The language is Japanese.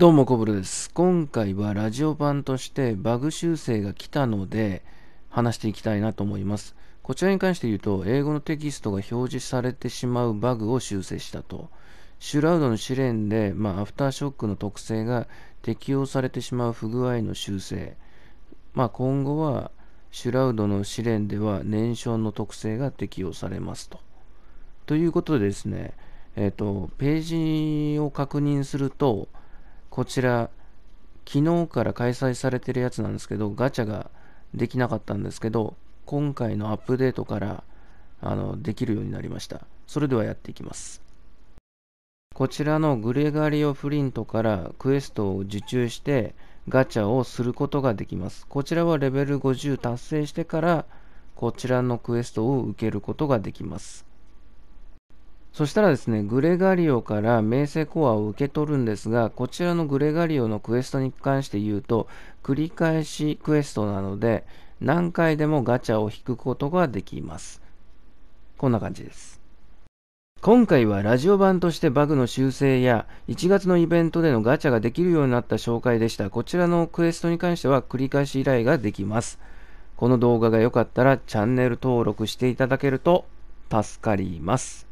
どうも、コブルです。今回はラジオ版としてバグ修正が来たので話していきたいなと思います。こちらに関して言うと、英語のテキストが表示されてしまうバグを修正したと。シュラウドの試練で、まあ、アフターショックの特性が適用されてしまう不具合の修正。まあ、今後は、シュラウドの試練では燃焼の特性が適用されますと。ということでですね、えっ、ー、と、ページを確認すると、こちら、昨日から開催されてるやつなんですけど、ガチャができなかったんですけど、今回のアップデートからあのできるようになりました。それではやっていきます。こちらのグレガリオ・フリントからクエストを受注してガチャをすることができます。こちらはレベル50達成してからこちらのクエストを受けることができます。そしたらですね、グレガリオから名声コアを受け取るんですが、こちらのグレガリオのクエストに関して言うと、繰り返しクエストなので、何回でもガチャを引くことができます。こんな感じです。今回はラジオ版としてバグの修正や1月のイベントでのガチャができるようになった紹介でした。こちらのクエストに関しては繰り返し依頼ができます。この動画が良かったらチャンネル登録していただけると助かります。